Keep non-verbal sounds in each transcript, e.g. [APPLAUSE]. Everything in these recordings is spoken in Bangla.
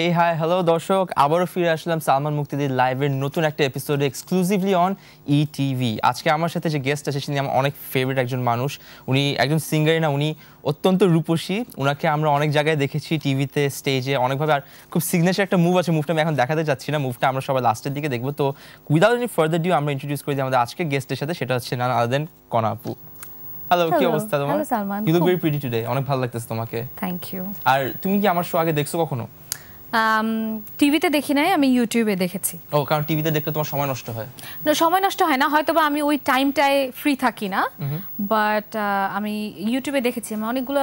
এই হাই হ্যালো দর্শক আবারও ফিরে আসলাম সালমান মুক্তিদির লাইভের নতুন একটা এপিসোডে এক্সক্লুসিভলি অন ই টিভি আজকে আমার সাথে যে গেস্ট আছে তিনি আমার অনেক ফেভারিট একজন মানুষ উনি একজন সিঙ্গারই না উনি অত্যন্ত রূপসী ওনাকে আমরা অনেক জায়গায় দেখেছি টিভিতে স্টেজে অনেকভাবে আর খুব সিগনেচার একটা মুভ আছে মুভটা আমি এখন দেখাতে চাচ্ছি না মুভটা আমরা সবাই লাস্টের দিকে দেখবো তো উইদাউট এনি ফার্দার ডিউ আমরা ইন্ট্রোডিউস করে দিই আমাদের আজকে গেস্টের সাথে সেটা হচ্ছে নান আলাদেন কনাপু হ্যালো কি অবস্থা তোমার you look very pretty today অনেক ভালো লাগতেছে তোমাকে থ্যাংক ইউ আর তুমি কি আমার শো আগে দেখছো কখনো টিভিতে দেখি নাই আমি ইউটিউবে দেখেছি ও কারণ টিভিতে দেখলে তোমার সময় নষ্ট হয় না সময় নষ্ট হয় না হয়তো আমি ওই টাইমটায় ফ্রি থাকি না বাট আমি ইউটিউবে দেখেছি আমি অনেকগুলো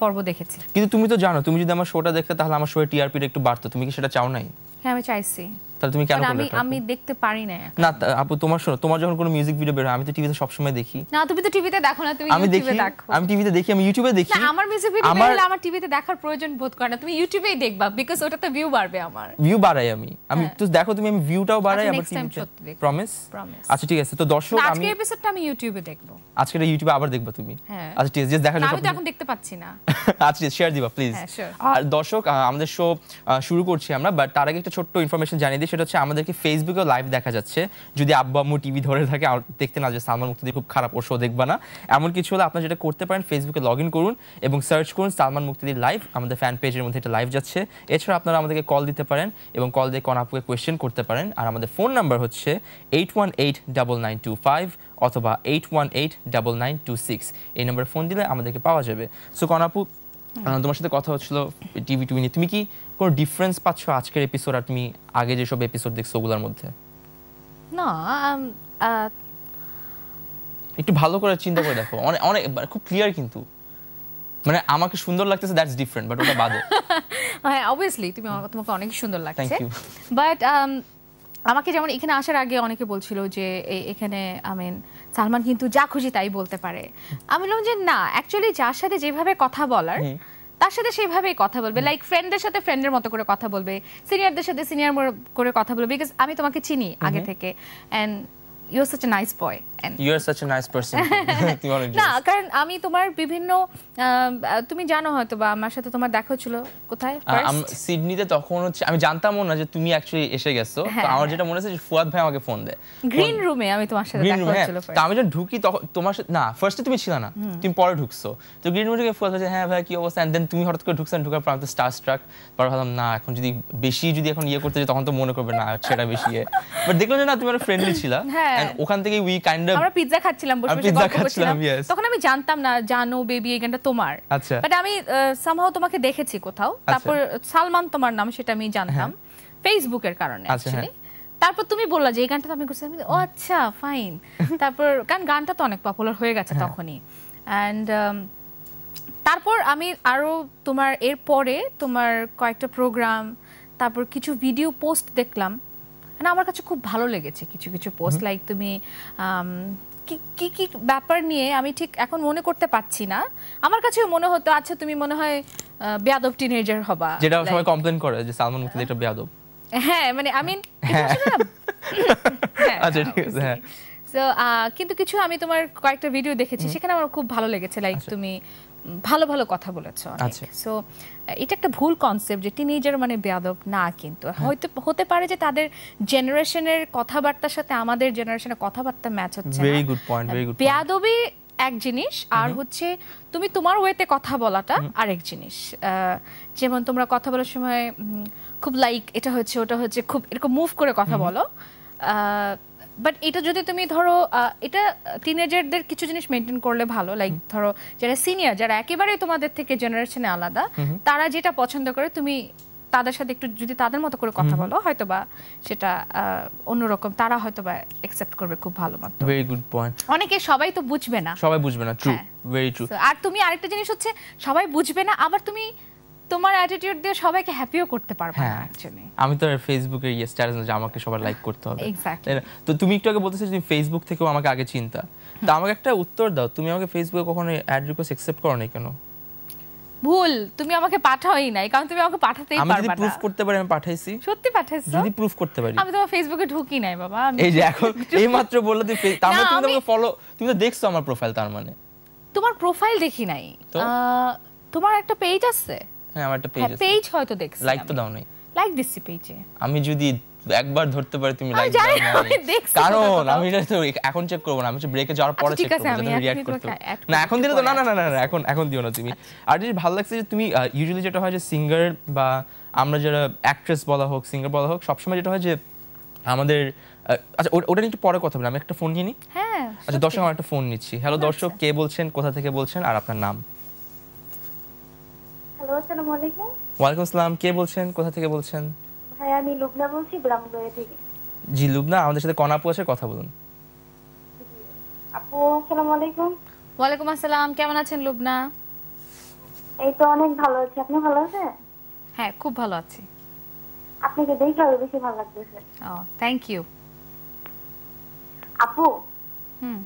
পর্ব দেখেছি কিন্তু তুমি তো জানো তুমি যদি আমার শোটা দেখতে তাহলে আমার শোয়ে টিআরপি একটু বাড়তো তুমি কি সেটা চাও নাই হ্যাঁ আমি চাইছি তাহলে তুমি কেন আমি আমি দেখতে পারি না না আপু তোমার শোনো তোমার যখন কোনো মিউজিক ভিডিও বের হয় আমি তো টিভিতে সব সময় দেখি না তুমি তো টিভিতে দেখো না তুমি আমি দেখি আমি টিভিতে দেখি আমি ইউটিউবে দেখি না আমার মিউজিক ভিডিও আমার টিভিতে দেখার প্রয়োজন বোধ করে না তুমি ইউটিউবেই দেখবা বিকজ ভিউ বাড়বে আমার ভিউ বাড়াই আমি আমি হ্যাঁ। তো দেখো তুমি আমি ভিউটাও আচ্ছা, বাড়াই আমার টিভিতে প্রমিস আচ্ছা ঠিক আছে তো দর্শক আমি এপিসোডটা আমি ইউটিউবে আজকে এটা ইউটিউবে আবার দেখবা তুমি হ্যাঁ। আচ্ছা ঠিক আছে আমি তো এখন দেখতে পাচ্ছি না [LAUGHS] আচ্ছা শেয়ার দিবা প্লিজ হ্যাঁ, আর দর্শক আমাদের শো শুরু করছি আমরা বাট তার আগে একটা ছোট্ট ইনফরমেশন জানিয়ে যে সেটা হচ্ছে আমাদেরকে ফেসবুকেও লাইভ দেখা যাচ্ছে যদি আব্বা আম্মু টিভি ধরে থাকে দেখতে না যে সালমান মুক্তি খুব খারাপ ও শো দেখবা না এমন কিছু হলে আপনারা যেটা করতে পারেন ফেসবুকে লগ ইন করুন এবং সার্চ করুন সালমান মুক্তি লাইভ আমাদের ফ্যান পেজের মধ্যে এটা লাইভ যাচ্ছে এছাড়া আপনারা আমাদেরকে কল দিতে পারেন এবং কল দিয়ে কোন আপুকে কোয়েশ্চেন করতে পারেন আর আমাদের ফোন নাম্বার হচ্ছে eight one eight double nine two five অথবা eight one eight double nine two six এই নম্বরে ফোন দিলে আমাদেরকে পাওয়া যাবে সো কনাপু তোমার সাথে কথা হচ্ছিল টিভি টিভি নিয়ে তুমি কি কোনো ডিফারেন্স পাচ্ছ আজকের এপিসোড আর তুমি আগে যেসব এপিসোড দেখছো ওগুলোর মধ্যে না একটু ভালো করে চিন্তা করে দেখো অনেক অনেক মানে খুব ক্লিয়ার কিন্তু মানে আমাকে সুন্দর লাগতেছে দ্যাটস ডিফারেন্ট বাট ওটা বাদে [LAUGHS] হ্যাঁ অবভিয়াসলি তুমি আমার তোমাকে অনেক সুন্দর লাগছে বাট আমাকে যেমন এখানে আসার আগে অনেকে বলছিল যে এখানে মিন সালমান কিন্তু যা খুশি তাই বলতে পারে আমি বললাম যে না অ্যাকচুয়ালি যার সাথে যেভাবে কথা বলার তার সাথে সেভাবেই কথা বলবে লাইক ফ্রেন্ডের সাথে ফ্রেন্ডের মতো করে কথা বলবে সিনিয়রদের সাথে সিনিয়র করে কথা বলবে বিকজ আমি তোমাকে চিনি আগে থেকে and you're such a nice boy you're such a nice person না কারণ আমি তোমার বিভিন্ন তুমি জানো হয়তো বা আমার সাথে তোমার দেখা হচ্ছিল কোথায় সিডনিতে তখন হচ্ছে আমি জানতামও না যে তুমি অ্যাকচুয়ালি এসে গেছো তো হ্যাঁ, আমার হ্যাঁ। যেটা মনে আছে যে ফুয়াদ ভাই আমাকে ফোন দেয় গ্রিন রুমে আমি তোমার সাথে দেখা হ্যাঁ। হচ্ছিল তো আমি যখন ঢুকি তখন তোমার সাথে না ফার্স্টে তুমি ছিল না তুমি পরে ঢুকছো তো গ্রিন রুমে ফুয়াদ ভাই হ্যাঁ ভাই কি অবস্থা এন্ড দেন তুমি হঠাৎ করে ঢুকছেন ঢুকার পর আমি তো স্টার স্ট্রাক পরে ভাবলাম না এখন যদি বেশি যদি এখন ইয়ে করতে তখন তো মনে করবে না সেটা বেশি বাট ইয়ে। দেখলাম যে না তুমি আরো ফ্রেন্ডলি ছিলা হ্যাঁ ওখান থেকে উই কাইন্ড অফ আমরা পিৎজা খাচ্ছিলাম বসে বসে গল্প করছিলাম তখন আমি জানতাম না জানো বেবি এই গানটা তোমার আচ্ছা বাট আমি সামহাও তোমাকে দেখেছি কোথাও আচ্ছা। তারপর সালমান তোমার নাম সেটা আমি জানতাম ফেসবুকের হ্যাঁ। কারণে আচ্ছা, হ্যাঁ। তারপর তুমি বললা যে এই গানটা তো আমি ও আচ্ছা ফাইন [LAUGHS] তারপর কারণ গানটা তো অনেক পপুলার হয়ে গেছে হ্যাঁ। তখনই অ্যান্ড um, তারপর আমি আরও তোমার এর পরে তোমার কয়েকটা প্রোগ্রাম তারপর কিছু ভিডিও পোস্ট দেখলাম মানে আমার কাছে খুব ভালো লেগেছে কিছু কিছু পোস্ট লাইক তুমি কি কি ব্যাপার নিয়ে আমি ঠিক এখন মনে করতে পারছি না আমার কাছেও মনে হতো আচ্ছা তুমি মনে হয় বেয়াদব টিনেজার হবা যেটা সবাই কমপ্লেন করে যে সালমান মুক্তি একটা বেয়াদব হ্যাঁ মানে আমি হ্যাঁ। [LAUGHS] আচ্ছা ঠিক আছে হ্যাঁ, হ্যাঁ। সো কিন্তু কিছু আমি তোমার কয়েকটা ভিডিও দেখেছি সেখানে আমার খুব ভালো লেগেছে লাইক আচ্ছা। তুমি ভালো ভালো কথা বলেছো সো আচ্ছা। এটা একটা ভুল কনসেপ্ট যে টিনেজার মানে বেয়াদব না কিন্তু হ্যাঁ। হয়তো হতে পারে যে তাদের জেনারেশনের কথাবার্তার সাথে আমাদের জেনারেশনের কথাবার্তা ম্যাচ হচ্ছে very good point very good বেয়াদবি এক জিনিস আর হচ্ছে তুমি তোমার ওয়েতে কথা বলাটা আরেক জিনিস যেমন তোমরা কথা বলার সময় খুব লাইক এটা হচ্ছে ওটা হচ্ছে খুব এরকম মুভ করে কথা বলো বাট এটা যদি তুমি ধরো এটা টিনেজারদের কিছু জিনিস মেনটেন করলে ভালো লাইক ধরো যারা সিনিয়র যারা একেবারে তোমাদের থেকে জেনারেশনে আলাদা তারা যেটা পছন্দ করে তুমি তাদের সাথে একটু যদি তাদের মতো করে কথা বলো হয়তো বা সেটা অন্যরকম তারা হয়তো বা অ্যাকসেপ্ট করবে খুব ভালো মতো ভেরি গুড পয়েন্ট অনেকে সবাই তো বুঝবে না সবাই বুঝবে না ট্রু ভেরি ট্রু আর তুমি আরেকটা জিনিস হচ্ছে সবাই বুঝবে না আবার তুমি তোমার অ্যাটিটিউড দিয়ে সবাইকে হ্যাপিও করতে পারবে না অ্যাকচুয়ালি আমি তো ফেসবুকে ইয়ে স্ট্যাটাস যে আমাকে সবার লাইক করতে হবে এক্স্যাক্টলি তো তুমি একটু আগে বলতেছিলে তুমি ফেসবুক থেকেও আমাকে আগে চিন্তা তো আমাকে একটা উত্তর দাও তুমি আমাকে ফেসবুকে কখনো অ্যাড রিকোয়েস্ট অ্যাকসেপ্ট করো না কেন ভুল তুমি আমাকে পাঠাওই নাই কারণ তুমি আমাকে পাঠাতেই পারবে না আমি প্রুফ করতে পারি আমি পাঠাইছি সত্যি পাঠাইছো যদি প্রুফ করতে পারি আমি তো ফেসবুকে ঢুকি নাই বাবা আমি এই যে এখন এই মাত্র বললে তুমি তার মানে তুমি আমাকে ফলো তুমি তো দেখছো আমার প্রোফাইল তার মানে তোমার প্রোফাইল দেখি নাই তোমার একটা পেজ আছে হ্যাঁ আমার একটা পেজ হ্যাঁ, আছে পেজ হয়তো দেখছ লাইক তো দাও নাই লাইক দিছি পেজে আমি যদি একবার ধরতে পারি তুমি লাইক দাও নাই মানে কারণ আমি এটা তো এখন চেক করব না আমি তো ব্রেকে যাওয়ার আচ্ছা, পরে চেক করব তুমি রিয়্যাক্ট করতে না এখন দিলে তো না না না না এখন এখন দিও না তুমি আচ্ছা। আর যদি ভালো লাগছে যে তুমি ইউজুয়ালি যেটা হয় যে সিঙ্গার বা আমরা যারা অ্যাক্ট্রেস বলা হোক সিঙ্গার বলা হোক সবসময় যেটা হয় যে আমাদের আচ্ছা ওটা একটু পরে কথা বলি আমি একটা ফোন নিয়ে নিই হ্যাঁ আচ্ছা দর্শক আমার একটা ফোন নিচ্ছি হ্যালো আচ্ছা। দর্শক কে বলছেন কোথা থেকে বলছেন আর আপনার নাম হ্যালো আসসালামু আলাইকুম ওয়ালাইকুম আসসালাম কে বলছেন কোথা থেকে বলছেন ভাই আমি লুবনা বলছি ব্রাহ্মণবাড়িয়া থেকে জি লুবনা আমাদের সাথে কনাপু আছে কথা বলুন আপু আসসালামু আলাইকুম ওয়ালাইকুম আসসালাম কেমন আছেন লুবনা এই তো অনেক ভালো আছি আপনি ভালো আছেন হ্যাঁ খুব ভালো আছি আপনাকে দেখে আরো বেশি ভালো লাগতেছে ও থ্যাংক ইউ আপু হুম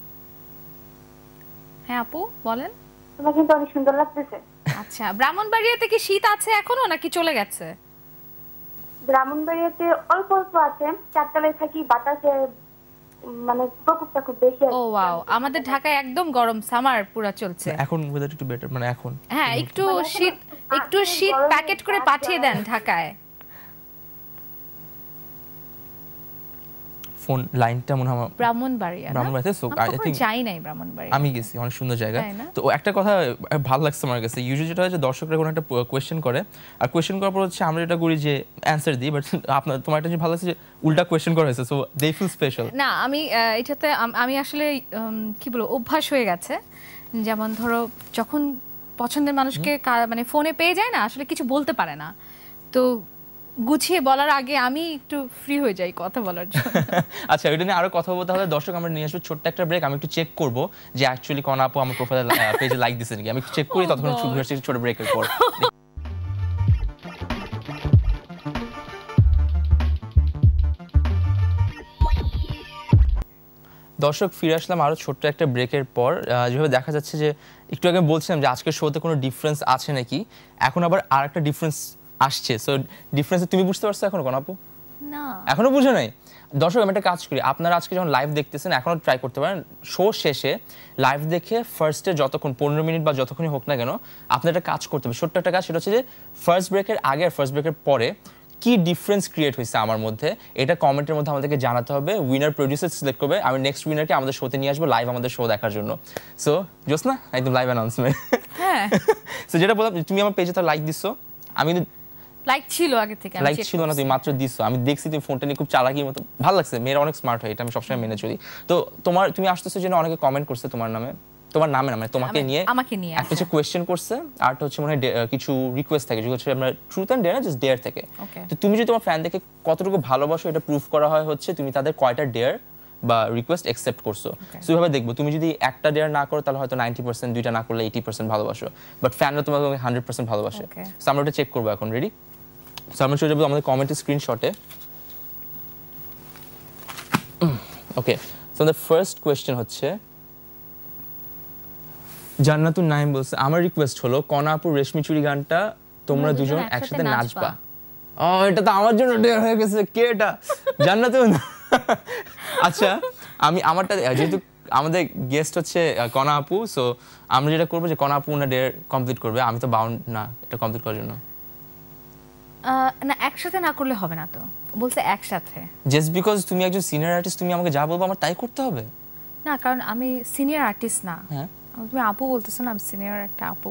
হ্যাঁ আপু বলেন তোমাকে কিন্তু অনেক সুন্দর লাগতেছে আচ্ছা ব্রাহ্মণবাড়িয়াতে কি শীত আছে এখনো নাকি চলে গেছে ব্রাহ্মণবাড়িয়াতে অল্প অল্প আছে চারতলায় থাকি বাতাসে মানে প্রকোপটা খুব বেশি ও ওয়াও আমাদের ঢাকায় একদম গরম সামার পুরা চলছে এখন ওয়েদার একটু বেটার মানে এখন হ্যাঁ একটু মানে শীত একটু শীত প্যাকেট করে পাঠিয়ে দেন ঢাকায় ফোন লাইনটা মনে হয় ব্রাহ্মণ ব্রাহ্মণবাড়িতে সো আই থিং যাই নাই ব্রাহ্মণবাড়িয়া আমি গেছি অনেক সুন্দর জায়গা তো একটা কথা ভালো লাগছে আমার কাছে ইউজুয়ালি যেটা হয় যে দর্শকরা কোনো একটা কোয়েশ্চেন করে আর কোয়েশ্চেন করার পর হচ্ছে আমরা যেটা করি যে অ্যানসার দিই বাট আপনার তোমার একটা ভালো লাগছে যে উল্টা কোয়েশ্চেন করা হয়েছে সো দে ফিল স্পেশাল না আমি এটাতে আমি আসলে কি বলবো অভ্যাস হয়ে গেছে যেমন ধরো যখন পছন্দের মানুষকে মানে ফোনে পেয়ে যায় না আসলে কিছু বলতে পারে না তো গুছিয়ে বলার আগে আমি একটু ফ্রি হয়ে যাই কথা বলার জন্য [LAUGHS] আচ্ছা ওইটা নিয়ে আরো কথা বলতে হবে দর্শক আমরা নিয়ে আসবো ছোট্ট একটা ব্রেক আমি একটু চেক করব যে অ্যাকচুয়ালি কোন আপু আমার প্রোফাইল পেজে লাইক দিছে নাকি আমি চেক করি হচ্ছে oh ছোট ব্রেকের পর দর্শক ফিরে আসলাম আরো ছোট্ট একটা ব্রেকের পর যেভাবে দেখা যাচ্ছে যে একটু আগে বলছিলাম যে আজকের শোতে কোনো ডিফারেন্স আছে নাকি এখন আবার আর একটা ডিফারেন্স আসছে সো ডিফারেন্স তুমি বুঝতে পারছো এখন কোন আপু না এখনো বুঝো নাই দর্শক আমি একটা কাজ করি আপনারা আজকে যখন লাইভ দেখতেছেন এখনো ট্রাই করতে পারেন শো শেষে লাইভ দেখে ফার্স্টে যতক্ষণ পনেরো মিনিট বা যতক্ষণই হোক না কেন আপনার একটা কাজ করতে হবে ছোট্ট একটা কাজ সেটা হচ্ছে যে ফার্স্ট ব্রেকের আগে আর ফার্স্ট ব্রেকের পরে কি ডিফারেন্স ক্রিয়েট হয়েছে আমার মধ্যে এটা কমেন্টের মধ্যে আমাদেরকে জানাতে হবে উইনার প্রডিউসার সিলেক্ট করবে আমি নেক্সট উইনারকে আমাদের শোতে নিয়ে আসবো লাইভ আমাদের শো দেখার জন্য সো জোস না একদম লাইভ অ্যানাউন্সমেন্ট হ্যাঁ সো [LAUGHS] যেটা বললাম তুমি আমার পেজে তো লাইক দিচ্ছ আমি লাইক ছিল আগে থেকে লাইক ছিল না তুমি মাত্র দিছো আমি দেখছি তুমি ফোনটা নিয়ে খুব চালাকির মতো ভালো লাগছে মেয়েরা অনেক স্মার্ট হয় এটা আমি সবসময় মেনে চলি তো তোমার তুমি আসতেছো জন্য অনেকে কমেন্ট করছে তোমার নামে তোমার নামে মানে তোমাকে নিয়ে আমাকে নিয়ে একটা কিছু কোয়েশ্চেন করছে আর হচ্ছে মানে কিছু রিকোয়েস্ট থাকে যেগুলো হচ্ছে আমরা truth and dare just dare থেকে তো তুমি যদি তোমার ফ্যান দেখে কতটুকু ভালোবাসো এটা প্রুফ করা হয় হচ্ছে তুমি তাদের কয়টা ডেয়ার বা রিকোয়েস্ট অ্যাকসেপ্ট করছো সো এইভাবে দেখবো তুমি যদি একটা ডেয়ার না করো তাহলে হয়তো নাইনটি পার্সেন্ট দুইটা না করলে এইটি পার্সেন্ট ভালোবাসো বাট ফ্যানরা তোমাকে হান্ড্রেড পার্সেন্ট ভালোবাসে সো আমরা ওটা চেক করবো এখন রেডি সো আমরা চলে যাবো আমাদের কমেন্টের স্ক্রিনশটে ওকে সো আমাদের ফার্স্ট কোয়েশ্চেন হচ্ছে জান্নাতুন নাইম বলছে আমার রিকোয়েস্ট হলো কনাপুর রেশমি চুরি গানটা তোমরা দুজন একসাথে নাচবা ও এটা তো আমার জন্য ডেয়ার হয়ে গেছে কে এটা জান্নাতুন [LAUGHS] আচ্ছা আমি আমারটা যেহেতু আমাদের গেস্ট হচ্ছে কণা আপু সো আমরা যেটা করবো যে কণা আপু না ডেয়ার কমপ্লিট করবে আমি তো বাউন্ড না এটা কমপ্লিট করার জন্য না একসাথে না করলে হবে না তো বলছে একসাথে জাস্ট বিকজ তুমি একজন সিনিয়র আর্টিস্ট তুমি আমাকে যা বলবো আমার তাই করতে হবে না কারণ আমি সিনিয়র আর্টিস্ট না হ্যাঁ তুমি আপু বলতেছো না আমি সিনিয়র একটা আপু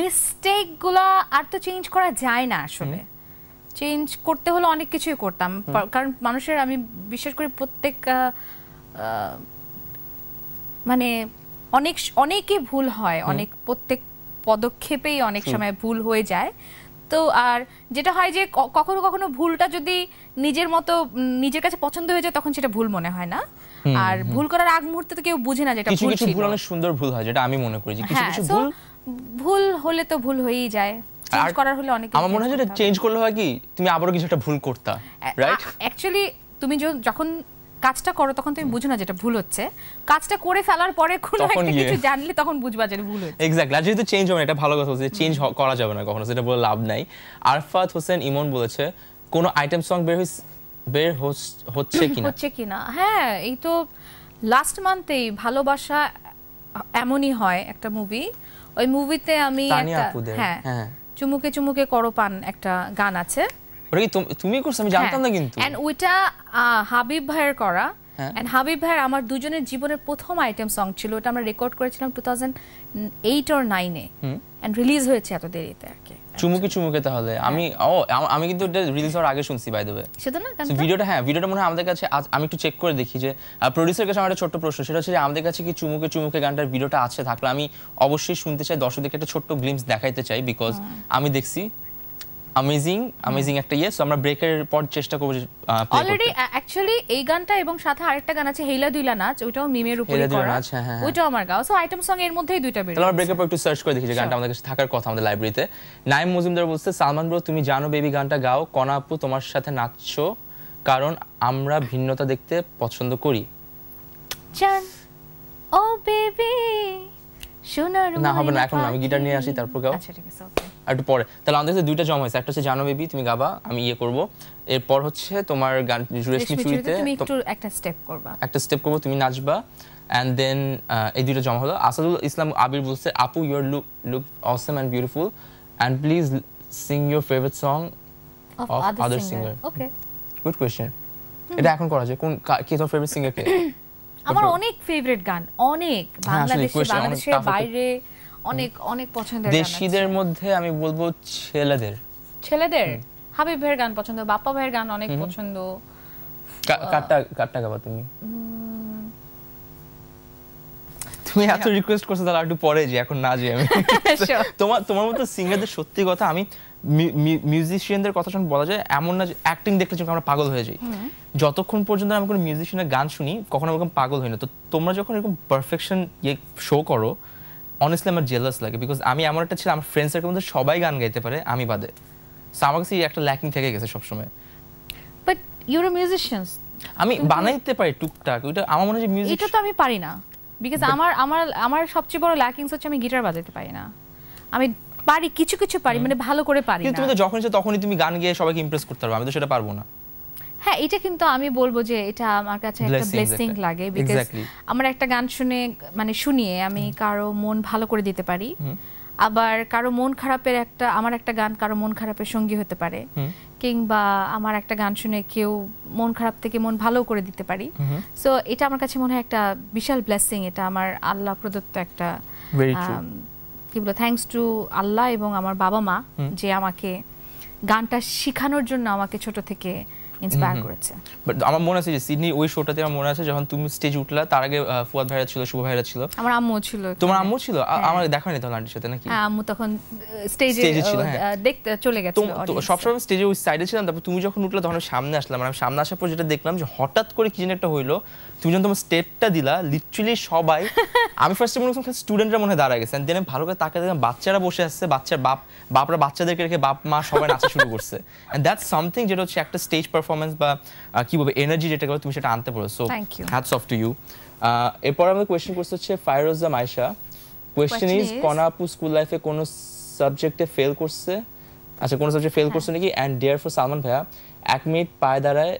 মিস্টেকগুলা আর তো চেঞ্জ করা যায় না আসলে চেঞ্জ করতে হলে অনেক কিছুই করতাম কারণ মানুষের আমি বিশ্বাস করি প্রত্যেক মানে অনেক অনেকই ভুল হয় অনেক প্রত্যেক পদক্ষেপেই অনেক সময় ভুল হয়ে যায় তো আর যেটা হয় যে কখনো কখনো ভুলটা যদি নিজের মতো নিজের কাছে পছন্দ হয়ে যায় তখন সেটা ভুল মনে হয় না আর ভুল করার আগ মুহূর্তে তো কেউ বুঝে না যেটা ভুল ছিল কিছু কিছু ভুল অনেক সুন্দর ভুল হয় যেটা আমি মনে করি যে কিছু হ্যাঁ, কিছু ভুল ভুল হলে তো ভুল হয়েই যায় চেঞ্জ করার হলে অনেক আমার মনে হয় চেঞ্জ করলে হয় কি তুমি কিছু একটা ভুল করতা রাইট অ্যাকচুয়ালি তুমি যখন কাজটা করো তখন তুমি বুঝো না যেটা ভুল হচ্ছে কাজটা করে ফেলার পরে একটা ইয়ে। কিছু জানলে তখন বুঝবা যে ভুল হচ্ছে এক্স্যাক্টলি আর চেঞ্জ এটা ভালো কথা চেঞ্জ করা যাবে না কখনো সেটা বলে লাভ নাই আরফাত হোসেন ইমন বলেছে কোনো আইটেম সং বের বের হচ্ছে কিনা হচ্ছে কিনা হ্যাঁ এই তো লাস্ট মান্থেই ভালোবাসা এমনই হয় একটা মুভি ওই মুভিতে আমি একটা হ্যাঁ।, হ্যাঁ চুমুকে চুমুকে করো পান একটা গান আছে ওটা কি তুমি করছো আমি জানতাম না হ্যাঁ। কিন্তু এন্ড ওইটা হাবিব ভাইয়ের করা এন্ড হ্যাঁ। হাবিব ভাইয়ের আমার দুজনের জীবনের প্রথম আইটেম সং ছিল ওটা আমরা রেকর্ড করেছিলাম টু থাউজেন্ড এইট অর নাইনে অ্যান্ড রিলিজ হয়েছে এত দেরিতে আর কি চুমুকে চুমুকে তাহলে হ্যাঁ। আমি ও আমি কিন্তু এটা রিলিজ হওয়ার আগে শুনছি বাই দ্য ওয়ে সেটা না ভিডিওটা হ্যাঁ ভিডিওটা মনে হয় আমাদের কাছে আমি একটু চেক করে দেখি যে প্রোডিউসার কাছে আমার একটা ছোট্ট প্রশ্ন সেটা হচ্ছে যে আমাদের কাছে কি চুমুকে চুমুকে গানটার ভিডিওটা আছে থাকলে আমি অবশ্যই শুনতে চাই দর্শকদেরকে একটা ছোট্ট গ্লিমস দেখাইতে চাই বিকজ হ্যাঁ। আমি দেখছি আমেজিং আমেজিং একটা ইয়ে সো আমরা ব্রেকের পর চেষ্টা করব অলরেডি অ্যাকচুয়ালি এই গানটা এবং সাথে আরেকটা গান আছে হেইলা দুইলা নাচ ওইটাও মিমের উপরে করা হ্যাঁ, হ্যাঁ, হ্যাঁ। ওইটাও আমার গাও সো আইটেম সং এর মধ্যেই দুইটা বের তাহলে ব্রেকের পর একটু সার্চ করে দেখি যে গানটা আমাদের থাকার কথা আমাদের লাইব্রেরিতে নাইম মজুমদার বলছে সালমান ব্রো তুমি জানো বেবি গানটা গাও কনা আপু তোমার সাথে নাচছো কারণ আমরা ভিন্নতা দেখতে পছন্দ করি চান ও বেবি শোনার না হবে না এখন আমি গিটার নিয়ে আসি তারপর গাও আচ্ছা ঠিক আছে ওকে একটু পরে তাহলে আমাদের কাছে দুইটা জম হয়েছে একটা হচ্ছে জানো বেবি তুমি গাবা আমি ইয়ে করব এরপর হচ্ছে তোমার গান রেশমি চুরিতে তুমি একটু একটা স্টেপ করবা একটা স্টেপ করব তুমি নাচবা অ্যান্ড দেন এই দুইটা জমা হলো আসাদুল ইসলাম আবির বলছে আপু you look look awesome and beautiful and please sing your favourite song of other singer okay good question এটা এখন করা যায় কোন কে তোমার ফেভারিট সিঙ্গার কে আমার অনেক ফেভারিট গান অনেক হ্যাঁ, বাংলাদেশে বাংলাদেশের বাইরে অনেক অনেক পছন্দের দেশিদের মধ্যে আমি বলবো ছেলেদের ছেলেদের হাবিব ভাইয়ের গান পছন্দ বাপ্পা ভাইয়ের গান অনেক পছন্দ গাবা তুমি তুমি এত রিকোয়েস্ট করছো তাহলে একটু পরে যে এখন না যে আমি [LAUGHS] তোমার তোমার মতো সিঙ্গারদের সত্যি কথা আমি মিউজিশিয়ানদের কথা যখন বলা যায় এমন না যে অ্যাক্টিং দেখলে যখন আমরা পাগল হয়ে যাই যতক্ষণ পর্যন্ত আমি কোনো মিউজিশিয়ানের গান শুনি কখনো এরকম পাগল হই না তো তোমরা যখন এরকম পারফেকশন ইয়ে শো করো অনেস্টলি আমার জেলাস লাগে বিকজ আমি এমন একটা ছিলাম আমার ফ্রেন্ড সার্কেল মধ্যে সবাই গান গাইতে পারে আমি বাদে সো আমার কাছে একটা ল্যাকিং থেকে গেছে সবসময় বাট ইউর মিউজিশিয়ানস আমি বানাইতে পারি টুকটাক ওইটা আমার মনে হয় মিউজিক এটা তো আমি পারি না বিকজ আমার আমার আমার সবচেয়ে বড় ল্যাকিংস হচ্ছে আমি গিটার বাজাতে পারি না আমি পারি কিছু কিছু পারি মানে ভালো করে পারি তুমি তো যখন তখনই তুমি গান গিয়ে সবাইকে ইমপ্রেস করতে পারবে আমি তো সেটা পারবো না হ্যাঁ এটা কিন্তু আমি বলবো যে এটা আমার কাছে একটা ব্লেসিং লাগে বিকজ আমার একটা গান শুনে মানে শুনিয়ে আমি কারো মন ভালো করে দিতে পারি আবার কারো মন খারাপের একটা আমার একটা গান কারো মন খারাপের সঙ্গী হতে পারে কিংবা আমার একটা গান শুনে কেউ মন খারাপ থেকে মন ভালো করে দিতে পারি সো এটা আমার কাছে মনে হয় একটা বিশাল ব্লেসিং এটা আমার আল্লাহ প্রদত্ত একটা কি বলে থ্যাংকস টু আল্লাহ এবং আমার বাবা মা যে আমাকে গানটা শেখানোর জন্য আমাকে ছোট থেকে ইন্সপায়ার করেছে বাট আমার মনে আছে যে সিডনি ওই শোটাতে আমার মনে আছে যখন তুমি স্টেজে উঠলা তার আগে ফুয়াদ ভাইরা ছিল শুভ ভাইরা ছিল আমার আম্মু ছিল তোমার আম্মু ছিল হ্যাঁ। আমার দেখা নেই তোমার আন্টির সাথে নাকি হ্যাঁ, আম্মু তখন স্টেজে ছিল হ্যাঁ। দেখতে চলে গেছে সব সময় স্টেজে ওই সাইডে ছিলাম তারপর তুমি যখন উঠলা তখন সামনে আসলাম মানে আমি সামনে আসার পর যেটা দেখলাম যে হঠাৎ করে কি যেন একটা হইলো তুমি যখন তোমার স্টেপটা দিলা লিটারালি সবাই [LAUGHS] আমি ফার্স্ট মনে করছিলাম স্টুডেন্টরা মনে হয় দাঁড়া গেছে দেন আমি ভালো করে তাকে দেখলাম বাচ্চারা বসে আসছে বাচ্চার বাপ বাপরা বাচ্চাদেরকে রেখে বাপ মা সবাই নাচা শুরু করছে অ্যান্ড দ্যাটস সামথিং যেটা হচ্ছে একটা স্টেজ পারফর্ম পারফরমেন্স বা কি বলবো এনার্জি যেটা বলো তুমি সেটা আনতে পারো so hats off to you এরপর আমাদের কোয়েশ্চেন করছে হচ্ছে ফায়রোজা মাইশা কোয়েশ্চেন ইজ কনাপু স্কুল লাইফে কোন সাবজেক্টে ফেল করছে আচ্ছা কোন সাবজেক্ট ফেল করছে নাকি অ্যান্ড ডিয়ার ফর সালমান ভাইয়া এক মিনিট পায়ে দাঁড়ায়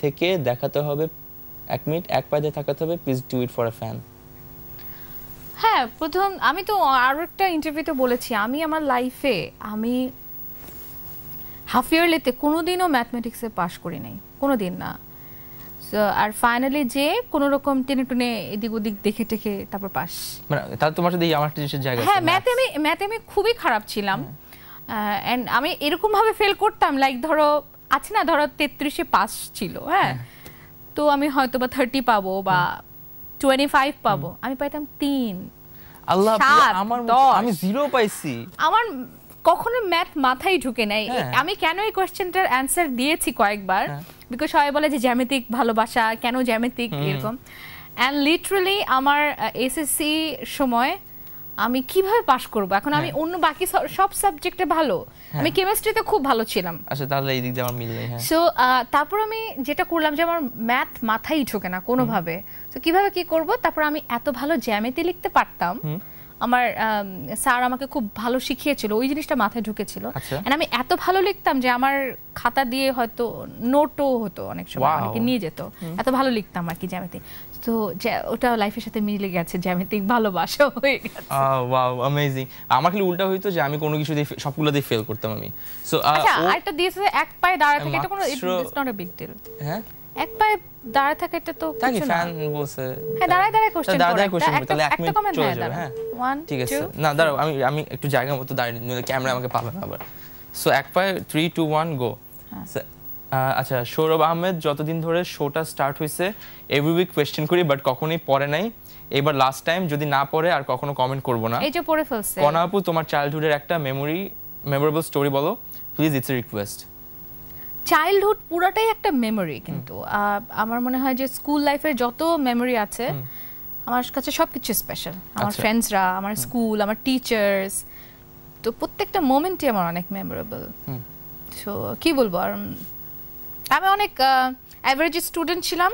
থেকে দেখাতে হবে এক মিনিট এক পায়ে দিয়ে থাকাতে হবে please do it for a fan হ্যাঁ প্রথম আমি তো আরও একটা ইন্টারভিউতে বলেছি আমি আমার লাইফে আমি হাফ ইয়ারলিতে কোনো দিনও ম্যাথমেটিক্সে পাশ করি নাই কোনো দিন না আর ফাইনালি যে কোনো রকম টেনে টুনে এদিক ওদিক দেখে টেখে তারপর পাস মানে, তাহলে তোমার সাথে আমার জিনিসের জায়গা হ্যাঁ ম্যাথে আমি ম্যাথে আমি খুবই খারাপ ছিলাম অ্যান্ড আমি এরকমভাবে ফেল করতাম লাইক ধরো আছে না ধরো তেত্রিশে পাস ছিল হ্যাঁ? হ্যাঁ তো আমি হয়তো বা থার্টি পাবো বা টোয়েন্টি ফাইভ পাবো আমি পাইতাম তিন আল্লাহ আমার আমি জিরো পাইছি আমার কখনো ম্যাথ মাথায় ঢুকে নাই হ্যাঁ। আমি কেন এই কোয়েশ্চেনটার অ্যান্সার দিয়েছি কয়েকবার বিকজ হ্যাঁ। সবাই বলে যে জ্যামিতিক ভালোবাসা কেন জ্যামিতিক এরকম অ্যান্ড লিটারালি আমার এসএসসি সময় আমি কিভাবে পাশ করব এখন আমি হ্যাঁ। অন্য বাকি সব সাবজেক্টে ভালো আমি কেমিস্ট্রিতে খুব ভালো ছিলাম আচ্ছা তাহলে এই দিক দিয়ে আমার মিল নেই হ্যাঁ সো তারপর আমি যেটা করলাম যে আমার ম্যাথ মাথায় ঢোকে না কোনোভাবে তো কিভাবে কি করব তারপর আমি এত ভালো জ্যামিতি লিখতে পারতাম আমার স্যার আমাকে খুব ভালো শিখিয়েছিল ওই জিনিসটা মাথায় ঢুকেছিল এন্ড আচ্ছা। আমি এত ভালো লিখতাম যে আমার খাতা দিয়ে হয়তো নোটও হতো অনেক সময় অনেকে নিয়ে যেত এত ভালো লিখতাম আর কি জ্যামিতি তো ওটা লাইফের সাথে মিলে গেছে জ্যামিতিক ভালোবাসা হয়ে গেছে অ্যামেজিং আমার খালি উল্টা হইতো যে আমি কোনো কিছু দিয়ে সবগুলো দিয়ে ফেল করতাম আমি সো আচ্ছা আরেকটা দিয়েছে এক পায়ে দাঁড়া এটা কোনো it's not a big deal হ্যাঁ এক পায়ে দাঁড়ায় এটা তো ফ্যান হ্যাঁ দাঁড়ায় দাঁড়ায় কোশ্চেন দাঁড়ায় তাহলে মিনিট চলে যাবে হ্যাঁ ঠিক আছে না দাঁড়াও আমি আমি একটু জায়গা মতো দাঁড়িয়ে নিলে ক্যামেরা আমাকে পাবে না আবার সো এক গো হ্যাঁ। আচ্ছা সৌরভ আহমেদ যতদিন ধরে শোটা স্টার্ট হয়েছে এভরি উইক কোয়েশ্চেন করি বাট কখনোই পড়ে নাই এবার লাস্ট টাইম যদি না পড়ে আর কখনো কমেন্ট করব না এই যে পড়ে ফেলছে তোমার চাইল্ডহুডের একটা মেমোরি মেমোরেবল স্টোরি বলো please it's a request childhood পুরাটাই একটা মেমোরি কিন্তু আমার মনে হয় যে স্কুল লাইফের যত মেমোরি আছে আমার কাছে সবকিছু স্পেশাল আমার ফ্রেন্ডসরা আচ্ছা। আমার স্কুল আমার টিচার্স তো প্রত্যেকটা মোমেন্টই আমার অনেক মেমোরেবল তো কি বলবো আর আমি অনেক অ্যাভারেজ স্টুডেন্ট ছিলাম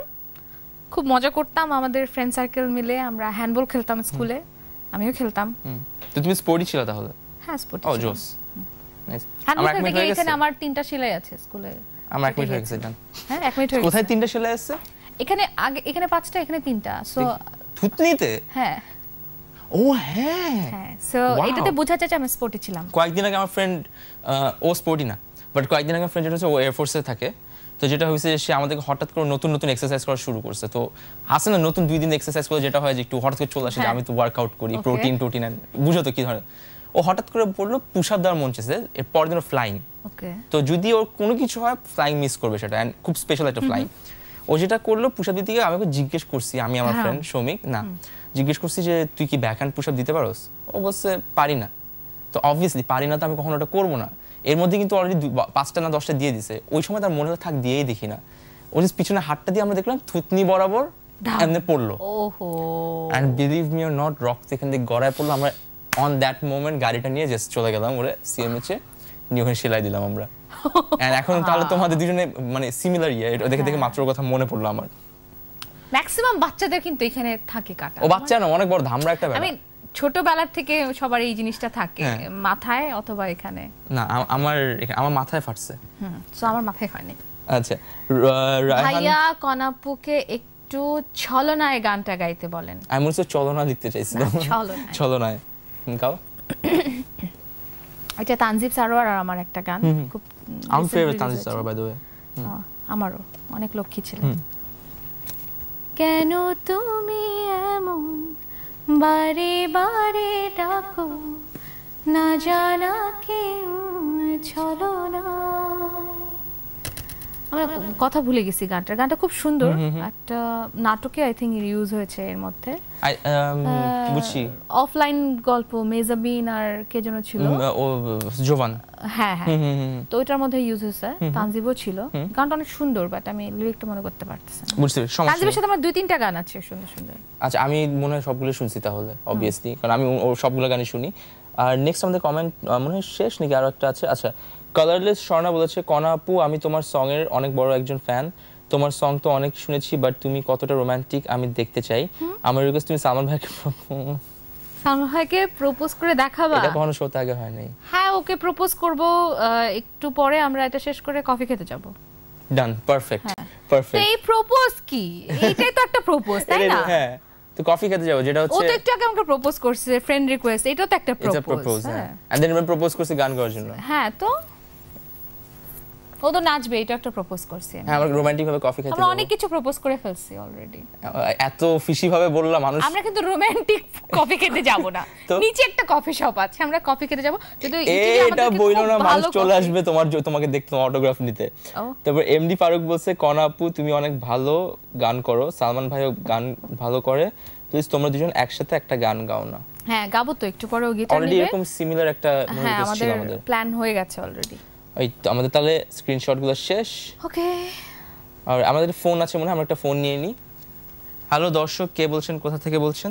খুব মজা করতাম আমাদের ফ্রেন্ড সার্কেল মিলে আমরা হ্যান্ডবল খেলতাম স্কুলে আমিও খেলতাম তো তুমি স্পোর্টই ছিল তাহলে হ্যাঁ স্পোর্ট ও জোস আমি যেটা তো হয়েছে সে হঠাৎ করে নতুন নতুন এক্সারসাইজ করা শুরু করছে তো নতুন দুই দিন এক্সারসাইজ করে যেটা হয় যে একটু হঠাৎ করে চলে আসে হ্যাঁ। আমি তো ওয়ার্কআউট করি প্রোটিন টোটিন বুঝো তো কি ধরনের ও হঠাৎ করে বললো পুশ দেওয়ার মন চেয়েছে এর এরপর দিন ফ্লাইং তো যদি ওর কোনো কিছু হয় ফ্লাইং মিস করবে সেটা অ্যান্ড খুব স্পেশাল একটা ফ্লাইং ও যেটা করলো পুশ দিতে গিয়ে আমি ওকে জিজ্ঞেস করছি আমি আমার ফ্রেন্ড হ্যাঁ। শ্রমিক না জিজ্ঞেস করছি যে তুই কি ব্যাক হ্যান্ড পুশ দিতে পারোস ও বলছে পারি না তো অবভিয়াসলি পারি না তো আমি কখনো ওটা করবো না এর মধ্যে কিন্তু অলরেডি পাঁচটা না দশটা দিয়ে দিছে ওই সময় তার মনে থাক দিয়েই দেখি না ও যে পিছনে হাটটা দিয়ে আমরা দেখলাম থুতনি বরাবর এমনি পড়লো and believe me or not রক্ত এখান থেকে গড়ায় পড়লো আমরা অন দ্যাট মোমেন্ট গাড়িটা নিয়ে জাস্ট চলে গেলাম ওরে সিএমএইচে নিয়ে ওখানে সেলাই দিলাম আমরা [LAUGHS] এখন তাহলে তোমাদের দুজনে মানে সিমিলার ইয়ে এটা দেখে দেখে হ্যাঁ। মাত্র কথা মনে পড়লো আমার ম্যাক্সিমাম বাচ্চাদের কিন্তু এখানে থাকে কাটা ও বাচ্চা না অনেক বড় ধামরা একটা আমি ছোটবেলা থেকে সবার এই জিনিসটা থাকে হ্যাঁ। মাথায় অথবা এখানে না আমার আমার মাথায় ফাটছে হুম সো আমার মাথায় হয়নি আচ্ছা ভাইয়া কনাপুকে একটু ছলনায় গানটা গাইতে বলেন আমি মনে হচ্ছে চলনা লিখতে চাইছিলাম ছলনায় [LAUGHS] গাও [COUGHS] এটা তানজিব সারোয়ার আর আমার একটা গান খুব আম favourite Tanjib Sarowar by the way আমারও অনেক লক্ষ্মী ছিল কেন তুমি এমন বারে বারে ডাকো না জানা কেউ ছলো না আমরা হ্যাঁ, হ্যাঁ। কথা ভুলে গেছি গানটা গানটা খুব সুন্দর একটা নাটকে আই থিঙ্ক ইউজ হয়েছে এর মধ্যে বুঝছি অফলাইন গল্প মেজাবিন আর কে যেন ছিল জোভান হ্যাঁ হ্যাঁ তো ওইটার মধ্যে ইউজ হয়েছে তানজিবও ছিল গানটা অনেক সুন্দর বাট আমি লিরিকটা মনে করতে পারতেছি বুঝছি তানজিবের সাথে আমার দুই তিনটা গান আছে সুন্দর সুন্দর আচ্ছা আমি মনে হয় সবগুলো শুনছি তাহলে অবভিয়াসলি কারণ আমি সবগুলো গানই শুনি আর নেক্সট আমাদের কমেন্ট মনে হয় শেষ নাকি আরো একটা আছে আচ্ছা কালারলেস স্বর্ণা বলেছে কনা আপু আমি তোমার সঙের অনেক বড় একজন ফ্যান তোমার সং তো অনেক শুনেছি বাট তুমি কতটা রোমান্টিক আমি দেখতে চাই আমার রিকোয়েস্ট তুমি সালমান ভাইকে সালমান ভাইকে প্রপোজ করে দেখাবা এটা কোনো শোতে আগে হয় নাই হ্যাঁ ওকে প্রপোজ করব একটু পরে আমরা এটা শেষ করে কফি খেতে যাব ডান পারফেক্ট পারফেক্ট এই প্রপোজ কি এইটাই তো একটা প্রপোজ তাই না হ্যাঁ তো কফি খেতে যাব যেটা হচ্ছে ও তো একটু আগে আমাকে প্রপোজ করছে ফ্রেন্ড রিকোয়েস্ট এটাও তো একটা প্রপোজ হ্যাঁ এন্ড দেন প্রপোজ করছে গান গাওয়ার জন্য হ্যাঁ তো ও তো নাচবে এটা একটা প্রপোজ করছি হ্যাঁ আমরা রোমান্টিক ভাবে কফি খাইতে আমরা অনেক কিছু প্রপোজ করে ফেলছি অলরেডি এত ফিশি ভাবে বললাম মানুষ আমরা কিন্তু রোমান্টিক কফি খেতে যাব না [LAUGHS] নিচে একটা কফি শপ আছে আমরা কফি খেতে যাব কিন্তু এটা বইলো না মানুষ চলে আসবে তোমার তোমাকে দেখতে অটোগ্রাফ নিতে তারপর এমডি ফারুক বলছে কনাপু তুমি অনেক ভালো গান করো সালমান ভাইও গান ভালো করে প্লিজ তোমরা দুজন একসাথে একটা গান গাও না হ্যাঁ গাবো তো একটু পরে গিটার নিয়ে অলরেডি এরকম সিমিলার একটা মানে হ্যাঁ আমাদের প্ল্যান হয়ে গেছে অলরেডি ওই আমাদের তাহলে স্ক্রিনশটগুলো শেষ ওকে আর আমাদের ফোন আছে মনে হয় আমরা একটা ফোন নিয়ে নিই হ্যালো দর্শক কে বলছেন কোথা থেকে বলছেন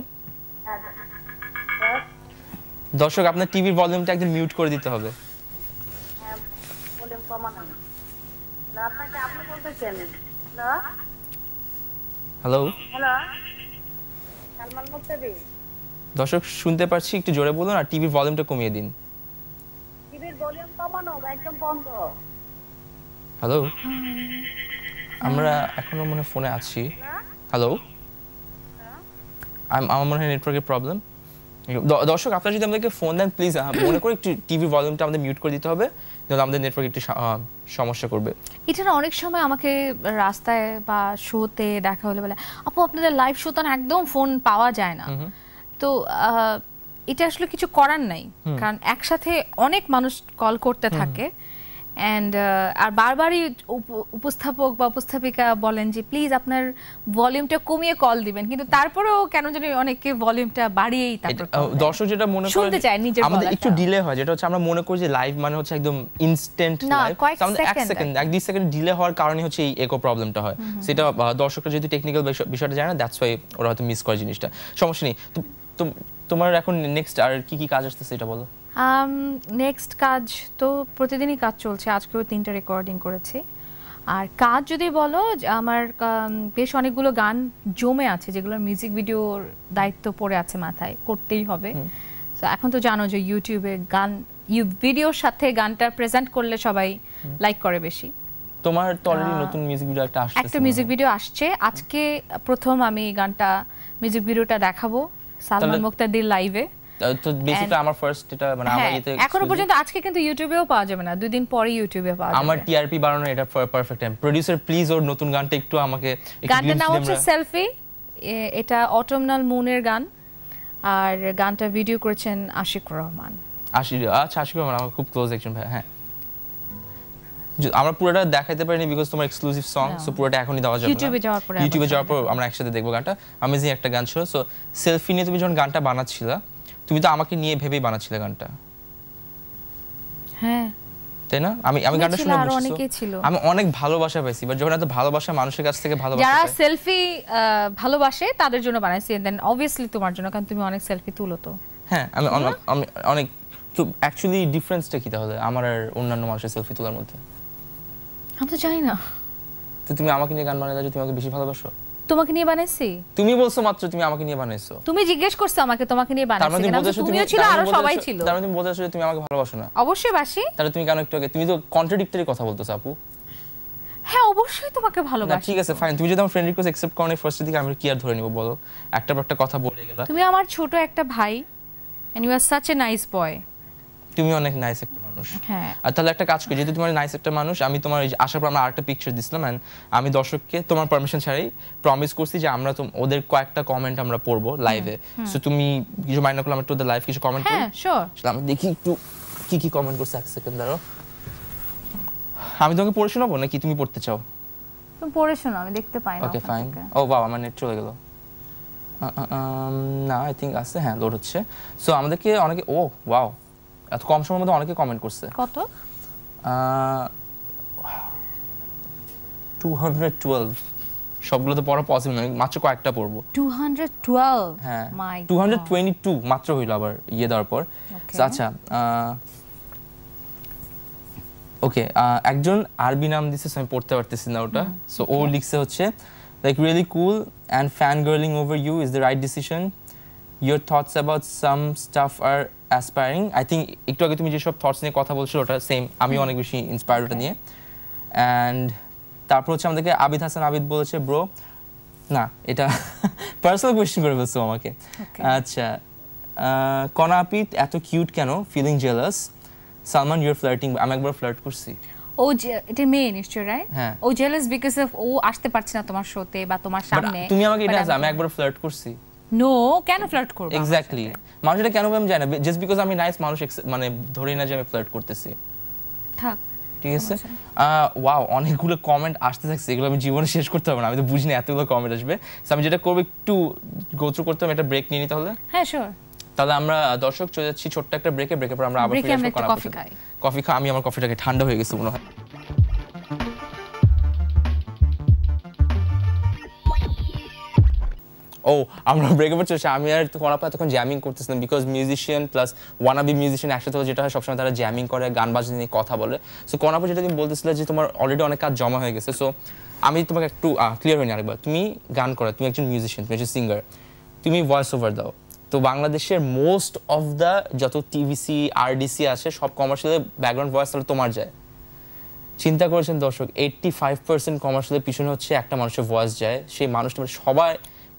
দর্শক আপনার টিভির ভলিউমটা একদম মিউট করে দিতে হবে হ্যালো দর্শক শুনতে পারছি একটু জোরে বলুন আর টিভির ভলিউমটা কমিয়ে দিন হ্যালো আমরা এখনো মনে ফোনে আছি হ্যালো হ্যাঁ। আমার মনে হয় নেটওয়ার্কের প্রবলেম দর্শক আপনারা যদি আমাদেরকে ফোন দেন প্লিজ মনে করে একটু টিভি ভলিউমটা আমাদের মিউট করে দিতে হবে যেন আমাদের নেটওয়ার্ক একটু সমস্যা করবে এটা অনেক সময় আমাকে রাস্তায় বা শোতে দেখা হলে বলে আপু আপনাদের লাইভ শো তো একদম ফোন পাওয়া যায় না তো এটা আসলে কিছু করার নাই কারণ একসাথে অনেক মানুষ কল করতে থাকে অ্যান্ড আর বারবারই উপস্থাপক বা উপস্থাপিকা বলেন যে প্লিজ আপনার ভলিউমটা কমিয়ে কল দিবেন কিন্তু তারপরেও কেন জানি অনেকে ভলিউমটা বাড়িয়েই তারপর দর্শক যেটা মনে করে শুনতে চায় নিজের আমাদের একটু ডিলে হয় যেটা হচ্ছে আমরা মনে করি যে লাইভ মানে হচ্ছে একদম ইনস্ট্যান্ট লাইভ এক সেকেন্ড এক দুই সেকেন্ড ডিলে হওয়ার কারণে হচ্ছে এই একো প্রবলেমটা হয় সেটা দর্শকরা যদি টেকনিক্যাল বিষয়টা জানে দ্যাটস ওয়াই ওরা হয়তো মিস করে জিনিসটা সমস্যা নেই তো তোমার এখন নেক্সট আর কি কি কাজ আসতেছে এটা বলো নেক্সট um, কাজ তো প্রতিদিনই কাজ চলছে আজকেও তিনটা রেকর্ডিং করেছি আর কাজ যদি বলো আমার um, বেশ অনেকগুলো গান জমে আছে যেগুলোর মিউজিক ভিডিওর দায়িত্ব পড়ে আছে মাথায় করতেই হবে তো এখন তো জানো যে ইউটিউবে গান ভিডিওর সাথে গানটা প্রেজেন্ট করলে সবাই লাইক করে বেশি তোমার তো নতুন মিউজিক ভিডিও একটা আসছে একটা মিউজিক ভিডিও আসছে আজকে প্রথম আমি গানটা মিউজিক ভিডিওটা দেখাবো সালমান মুক্তাদির লাইভে তো বেসিক্যালি আমার ফার্স্ট এটা মানে আমার হ্যাঁ, ইতে এখনো পর্যন্ত আজকে কিন্তু ইউটিউবেও পাওয়া যাবে না দুই দিন পরে ইউটিউবে পাওয়া যাবে আমার টিআরপি বাড়ানোর এটা পারফেক্ট টাইম প্রোডিউসার প্লিজ ওর নতুন গানটা একটু আমাকে গানটা নাম হচ্ছে সেলফি মানে- এটা অটোমনাল মুনের গান আর গানটা ভিডিও করেছেন আশিক রহমান আশিক আচ্ছা আশিক রহমান আমার খুব ক্লোজ একজন ভাই হ্যাঁ আমরা পুরোটা দেখাতে পারিনি বিকজ তোমার এক্সক্লুসিভ সং সো পুরোটা এখনই দেওয়া যাবে ইউটিউবে যাওয়ার পরে ইউটিউবে যাওয়ার পর আমরা একসাথে দেখবো গানটা অ্যামেজিং একটা গান ছিল সো সেলফি নিয়ে তুমি যখন গানটা বানাচ্ছিলা তুমি তো আমাকে নিয়ে ভেবেই বানাচ্ছিলে গানটা হ্যাঁ তাই না আমি আমি গানটা শুনে অনেকেই ছিল আমি অনেক ভালোবাসা পাইছি বাট যখন এত ভালোবাসা মানুষের কাছ থেকে ভালোবাসা যারা সেলফি ভালোবাসে তাদের জন্য বানাইছি এন্ড দেন অবভিয়াসলি তোমার জন্য কারণ তুমি অনেক সেলফি তুলো তো হ্যাঁ আমি অনেক তো অ্যাকচুয়ালি ডিফারেন্সটা কি তাহলে আমার আর অন্যান্য মানুষের সেলফি তোলার মধ্যে আমি তো জানি না তো তুমি আমাকে নিয়ে গান যে তুমি আমাকে বেশি ভালোবাসো তোমাকে নিয়ে বানাইছি তুমি বলছো মাত্র তুমি আমাকে নিয়ে বানাইছো তুমি জিজ্ঞেস করছো আমাকে তোমাকে নিয়ে মানে বানাইছি কেন তুমিও ছিল আর মানে সবাই ছিল তার মানে তুমি যে তুমি আমাকে ভালোবাসো না অবশ্যই বাসি তাহলে তুমি কেন একটু আগে তুমি তো কন্ট্রাডিক্টরি কথা বলতেছো আপু হ্যাঁ অবশ্যই তোমাকে ভালোবাসি ঠিক আছে ফাইন তুমি যদি আমার ফ্রেন্ড রিকোয়েস্ট অ্যাকসেপ্ট করনি ফার্স্ট দিকে আমি কি আর ধরে নিব বলো একটা একটা কথা বলে গেলা তুমি আমার ছোট একটা ভাই and you are such a nice boy তুমি অনেক নাইস একটা মানুষ হ্যাঁ। আর তাহলে একটা কাজ করি যেহেতু তোমার নাইস একটা মানুষ আমি তোমার আসার পর আমরা আরেকটা পিকচার দিছিলাম অ্যান্ড আমি দর্শককে তোমার পারমিশন ছাড়াই প্রমিস করছি যে আমরা ওদের কয়েকটা কমেন্ট আমরা পড়বো লাইভে সো তুমি কিছু মাইন্ড করলাম একটু ওদের লাইভ কিছু কমেন্ট করি হ্যাঁ, আমি দেখি একটু কি কি কমেন্ট করছে এক সেকেন্ড দাঁড়ো আমি তোমাকে পড়ে শোনাবো নাকি তুমি পড়তে চাও তুমি পড়ে শোনাও আমি দেখতে পাই না ওকে ফাইন ও বাবা আমার নেট চলে গেল না আই থিঙ্ক আছে হ্যাঁ লোড হচ্ছে সো আমাদেরকে অনেকে ও oh, ওয়াও এত কম সময়ের মধ্যে অনেকে কমেন্ট করছে কত টু হান্ড্রেড টুয়েলভ সবগুলো তো পড়া পসিবল নয় মাত্র কয়েকটা পড়বো 212 হ্যাঁ 222 মাত্র হইল আবার ইয়ে দেওয়ার পর আচ্ছা ওকে একজন আরবি নাম দিছে আমি পড়তে পারতেছি না ওটা সো ও লিখছে হচ্ছে like really cool and fan girling over you is the right decision your thoughts about some stuff are aspiring I think একটু আগে তুমি যেসব থটস নিয়ে কথা বলছো ওটা সেম আমি অনেক বেশি ইন্সপায়ার ওটা নিয়ে অ্যান্ড তারপর হচ্ছে আমাদেরকে আবিদ হাসান আবিদ বলেছে ব্রো না এটা পার্সোনাল [LAUGHS] কোয়েশ্চেন করে বলছো আমাকে আচ্ছা কনাপিত এত কিউট কেন feeling jealous Salman you're flirting আমি একবার ফ্লার্ট করছি ও এটা মেয়ে নিশ্চয় রাইট হ্যাঁ। ও জেলাস বিকজ অফ ও আসতে পারছে না তোমার শোতে বা তোমার সামনে তুমি আমাকে এটা আমি একবার ফ্লার্ট করছি নো কেন ফ্লার্ট করব এক্স্যাক্টলি মানুষ এটা কেন আমি জানি না জাস্ট বিকজ আমি নাইস মানুষ মানে ধরে না যে আমি ফ্লার্ট করতেছি থাক ঠিক আছে ওয়াও অনেকগুলো কমেন্ট আসতে থাকছে এগুলো আমি জীবনে শেষ করতে পারবো না আমি তো বুঝি না এতগুলো কমেন্ট আসবে সো আমি যেটা করবো একটু গোত্র করতে হবে একটা ব্রেক নিয়ে নিতে হলে হ্যাঁ শিওর তাহলে আমরা দর্শক চলে যাচ্ছি ছোট্ট একটা ব্রেকে ব্রেকের পর আমরা আবার কফি খাই কফি খা আমি আমার কফিটাকে ঠান্ডা হয়ে গেছে মনে হয় ও আমরা ব্রেকআপের চলছে আমি আর করার পর তখন জ্যামিং করতেছিলাম because musician plus the musician একসাথে যেটা হয় সবসময় তারা জ্যামিং করে গান বাজনা নিয়ে কথা বলে সো করার যেটা তুমি বলতেছিলে যে তোমার অলরেডি অনেক কাজ জমা হয়ে গেছে সো আমি তোমাকে একটু ক্লিয়ার হইনি আরেকবার তুমি গান করো তুমি একজন মিউজিশিয়ান তুমি একজন সিঙ্গার তুমি ভয়েস ওভার দাও তো বাংলাদেশের মোস্ট অফ দ্য যত টিভিসি আরডিসি আছে সব কমার্শিয়ালের ব্যাকগ্রাউন্ড ভয়েস তাহলে তোমার যায় চিন্তা করেছেন দর্শক এইট্টি ফাইভ পার্সেন্ট কমার্শিয়ালের পিছনে হচ্ছে একটা মানুষের ভয়েস যায় সেই মানুষটা মানে সবাই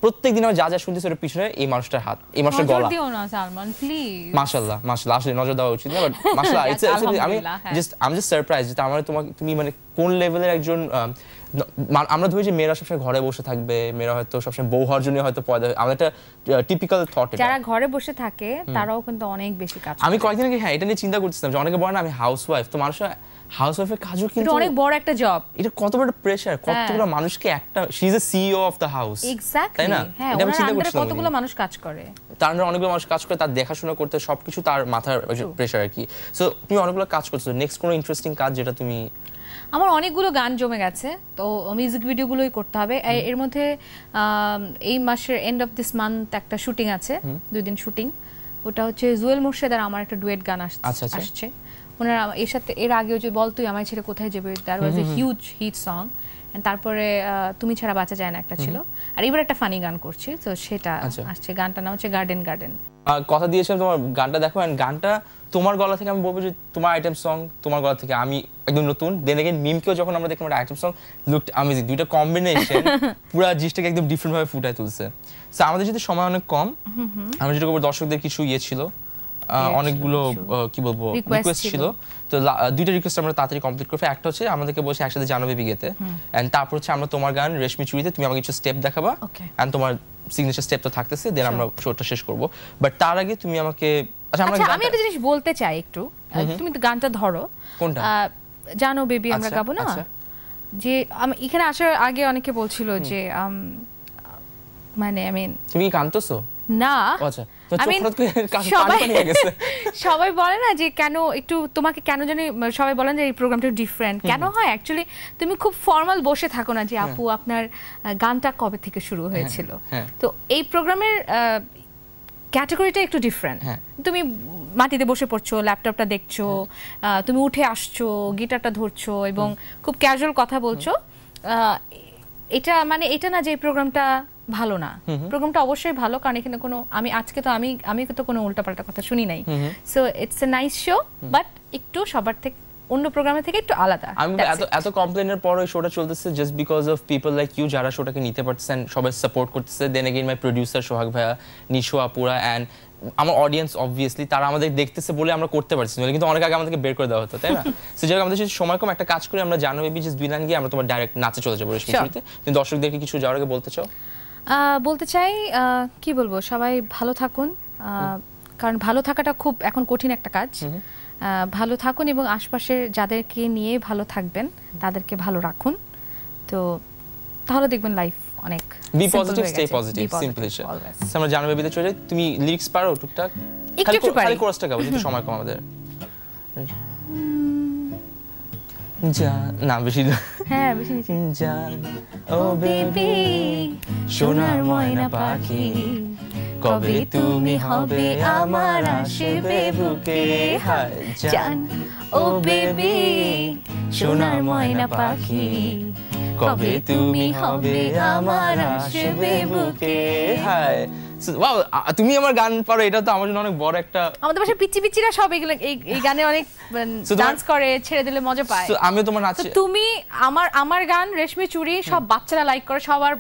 প্রত্যেক দিন আমার যা যা শুনতেছি ওর পিছনে এই মানুষটার হাত এই মানুষটার গলা দিও না সালমান প্লিজ মাশাআল্লাহ মাশাআল্লাহ আসলে নজর দেওয়া উচিত না বাট [LAUGHS] মাশাআল্লাহ ইটস আমি just I am just surprise যে আমার তোমাকে তুমি মানে কোন লেভেলের একজন আমরা ধরি যে মেয়েরা সবসময় ঘরে বসে থাকবে মেয়েরা হয়তো সবসময় বউ হওয়ার জন্য হয়তো পয়দা আমাদের একটা টিপিক্যাল থট যারা ঘরে বসে থাকে তারাও কিন্তু অনেক বেশি কাজ আমি কয়েকদিন আগে হ্যাঁ এটা নিয়ে চিন্তা করতেছিলাম যে অনেকে বলে না আমি হাউস ওয়াইফ তো মানুষ হাউস কাজও কিন্তু অনেক বড় একটা জব এটা কত বড় প্রেসার কতগুলো হ্যাঁ। মানুষকে একটা she is a CEO of house exactly তাই না হ্যাঁ, কতগুলো মানুষ কাজ করে তার আন্ডারে অনেকগুলো মানুষ কাজ করে তার দেখাশোনা করতে সবকিছু তার মাথার প্রেসার আর কি সো তুমি অনেকগুলো কাজ করছো নেক্সট কোনো ইন্টারেস্টিং কাজ যেটা তুমি আমার অনেকগুলো গান জমে গেছে তো মিউজিক ভিডিওগুলোই করতে হবে এর মধ্যে এই মাসের এন্ড অফ দিস মান্থ একটা শুটিং আছে দুই দিন শুটিং ওটা হচ্ছে জুয়েল মুর্শেদ আর আমার একটা ডুয়েট গান আচ্ছা, আচ্ছা। আসছে ওনারা এর সাথে এর আগেও যে বল তুই আমার ছেড়ে কোথায় যাবে there was a huge hit song তারপরে তুমি ছাড়া বাঁচা যায় না একটা ছিল আর এবার একটা ফানি গান করছি তো সেটা আচ্ছা। আসছে গানটা নাম হচ্ছে গার্ডেন গার্ডেন কথা দিয়েছিলাম তোমার গানটা দেখো অ্যান্ড গানটা তোমার গলা থেকে আমি বলবো যে তোমার আইটেম সং তোমার গলা থেকে আমি একদম নতুন দেন এগেন মিমকেও যখন আমরা দেখলাম আইটেম সং লুক আমেজিং দুইটা কম্বিনেশন [LAUGHS] পুরো জিনিসটাকে একদম ডিফারেন্ট ভাবে ফুটায় তুলছে সো আমাদের যেহেতু সময় অনেক কম আমরা যেটা করবো দর্শকদের কিছু ইয়ে ছিল অনেকগুলো কি বলবো রিকোয়েস্ট ছিল তো দুইটা রিকোয়েস্ট আমরা তাড়াতাড়ি কমপ্লিট করবো একটা হচ্ছে আমাদেরকে বসে একসাথে জানাবে বিগেতে এন্ড তারপর হচ্ছে আমরা তোমার গান রেশমি চুরিতে তুমি আমাকে কিছু স্টেপ দেখাবা এন্ড তোমার সিগনেচার স্টেপ তো থাকতেছে দেন আমরা শোটা শেষ করব বাট তার আগে তুমি আমাকে আচ্ছা, আচ্ছা আমি একটা জিনিস বলতে চাই একটু তুমি তো গানটা ধরো কোনটা জানো বেবি আমরা আচ্ছা, গাবো না আচ্ছা। যে আমি এখানে আসার আগে অনেকে বলছিল যে মানে আই মিন তুমি গান তোছো না আচ্ছা [LAUGHS] সবাই বলে না যে কেন একটু তোমাকে কেন জানি সবাই বলেন যে এই প্রোগ্রামটা ডিফারেন্ট কেন হয় অ্যাকচুয়ালি তুমি খুব ফর্মাল বসে থাকো না যে হ্যাঁ। আপু আপনার গানটা কবে থেকে শুরু হ্যাঁ, হয়েছিল হ্যাঁ। তো এই প্রোগ্রামের ক্যাটাগরিটা একটু ডিফারেন্ট তুমি মাটিতে বসে পড়ছো ল্যাপটপটা দেখছো তুমি উঠে আসছো গিটারটা ধরছো এবং খুব ক্যাজুয়াল কথা বলছো এটা মানে এটা না যে প্রোগ্রামটা ভালো না প্রোগ্রামটা অবশ্যই ভালো কারণ এখানে কোনো আমি আজকে তো আমি আমি তো কোনো উল্টাপাল্টা কথা শুনি নাই so it's a nice show but একটু সবার থেকে অন্য প্রোগ্রামের থেকে একটু আলাদা আমি এত এত কমপ্লেনের পর ওই শোটা চলতেছে just because of people like you যারা শোটাকে নিতে পারতেছেন সবাই সাপোর্ট করতেছে দেন এগেইন মাই প্রোডিউসার সোহাগ ভাইয়া নিশো আপুরা অ্যান্ড আমার অডিয়েন্স অবভিয়াসলি তারা আমাদের দেখতেছে বলে আমরা করতে পারছি না কিন্তু অনেক আগে আমাদেরকে বের করে দেওয়া হতো তাই না সে জায়গায় আমাদের সেই সময় কম একটা কাজ করে আমরা জানো বেবি জাস্ট দুই লাইন গিয়ে আমরা তোমার ডাইরেক্ট নাচে চলে যাবো রেশমিতে তুমি দর্শকদেরকে কিছু যাওয়ার আগে বলতে চাও বলতে চাই কি বলবো সবাই ভালো থাকুন কারণ ভালো থাকাটা খুব এখন কঠিন একটা কাজ ভালো থাকুন এবং আশপাশের যাদেরকে নিয়ে ভালো থাকবেন তাদেরকে ভালো রাখুন তো তাহলে দেখবেন লাইফ অনেক be positive stay positive simple হিসেবে আমরা জানবে বিতে চলে তুমি লিরিক্স পারো টুকটাক একটু একটু পারি খালি কোরাসটা গাও যেহেতু সময় কম আমাদের যা না বেশি হ্যাঁ বেশি যা ও বেবি সোনার ময়না পাখি কবে তুমি হবে আমার আসবে বুকে হায় জান ও বেবি সোনার ময়না পাখি কবে তুমি হবে আমার আসবে বুকে হায় ওয়াও তুমি আমার গান পারো এটা তো আমার জন্য অনেক বড় একটা আমাদের পাশে পিচি পিচিরা সব এগুলো এই গানে অনেক ডান্স করে ছেড়ে দিলে মজা পায় আমি তোমার নাচ তুমি আমার আমার গান রেশমি চুরি সব বাচ্চারা লাইক করে সবার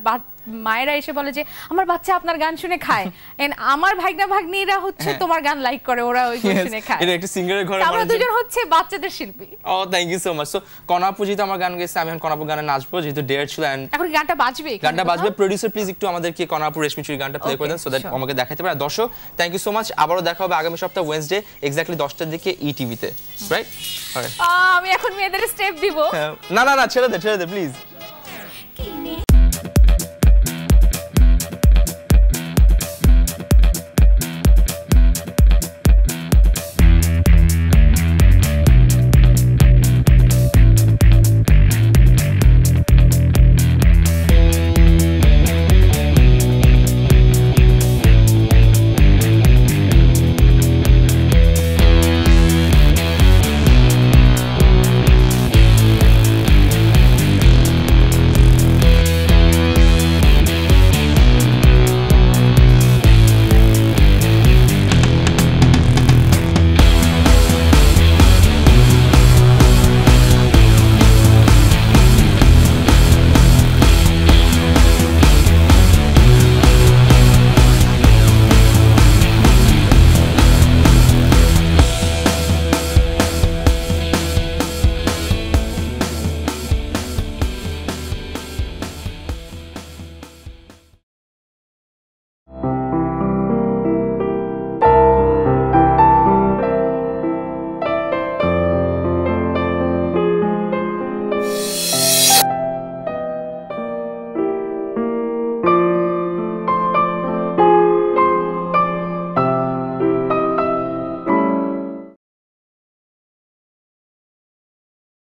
মায়েরা এসে বলে যে আমার বাচ্চা আপনার গান শুনে খায় এন্ড [LAUGHS] আমার ভাগনা ভাগ্নিরা হচ্ছে হ্যাঁ। তোমার গান লাইক করে ওরা ওই গান শুনে খায় এটা একটা সিঙ্গারের ঘরে আমরা দুজন হচ্ছে বাচ্চাদের শিল্পী ও thank you so much so কনাপু তো আমার গান গেছে আমি এখন কনাপু গানে নাচবো যেহেতু ডেয়ার ছিল এন্ড এখন গানটা বাজবে গানটা বাজবে প্রোডিউসার প্লিজ একটু আমাদেরকে কনাপু রেশমি চুরি গানটা প্লে করে দেন সো দ্যাট আমাকে দেখাতে পারে দর্শক থ্যাংক ইউ সো মাচ আবারও দেখা হবে আগামী সপ্তাহ ওয়েডনেসডে এক্স্যাক্টলি 10টার দিকে ই টিভিতে রাইট আমি এখন মেয়েদের স্টেপ দিব হ্যাঁ। না না না ছেড়ে দে ছেড়ে দে প্লিজ